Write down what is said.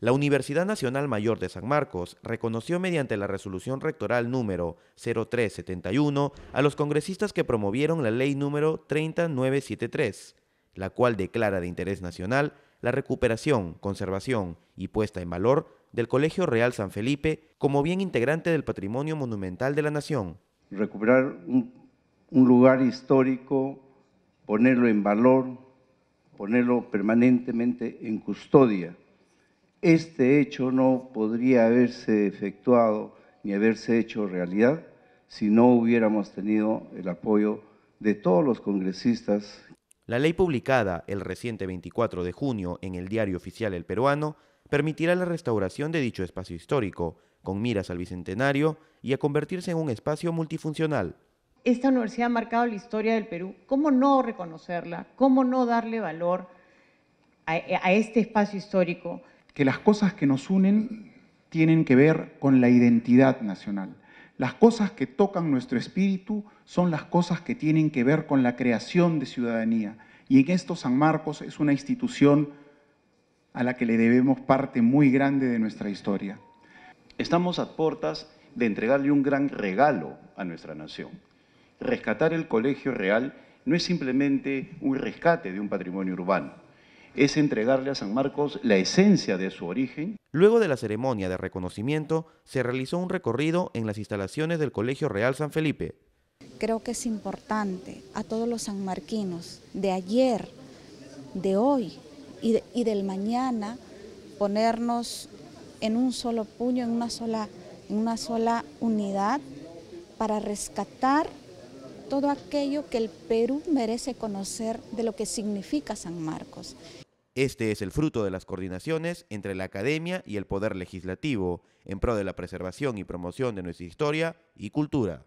La Universidad Nacional Mayor de San Marcos reconoció mediante la resolución rectoral número 0371 a los congresistas que promovieron la ley número 3973, la cual declara de interés nacional la recuperación, conservación y puesta en valor del Colegio Real San Felipe como bien integrante del patrimonio monumental de la nación. Recuperar un, un lugar histórico ponerlo en valor, ponerlo permanentemente en custodia. Este hecho no podría haberse efectuado ni haberse hecho realidad si no hubiéramos tenido el apoyo de todos los congresistas. La ley publicada el reciente 24 de junio en el diario oficial El Peruano permitirá la restauración de dicho espacio histórico, con miras al Bicentenario y a convertirse en un espacio multifuncional esta universidad ha marcado la historia del Perú, ¿cómo no reconocerla? ¿Cómo no darle valor a, este espacio histórico? Que las cosas que nos unen tienen que ver con la identidad nacional. Las cosas que tocan nuestro espíritu son las cosas que tienen que ver con la creación de ciudadanía. Y en esto San Marcos es una institución a la que le debemos parte muy grande de nuestra historia. Estamos a puertas de entregarle un gran regalo a nuestra nación rescatar el Colegio Real no es simplemente un rescate de un patrimonio urbano, es entregarle a San Marcos la esencia de su origen. Luego de la ceremonia de reconocimiento, se realizó un recorrido en las instalaciones del Colegio Real San Felipe. Creo que es importante a todos los sanmarquinos de ayer, de hoy y, del mañana ponernos en un solo puño, en una sola, en una sola unidad para rescatar todo aquello que el Perú merece conocer de lo que significa San Marcos. Este es el fruto de las coordinaciones entre la academia y el poder legislativo en pro de la preservación y promoción de nuestra historia y cultura.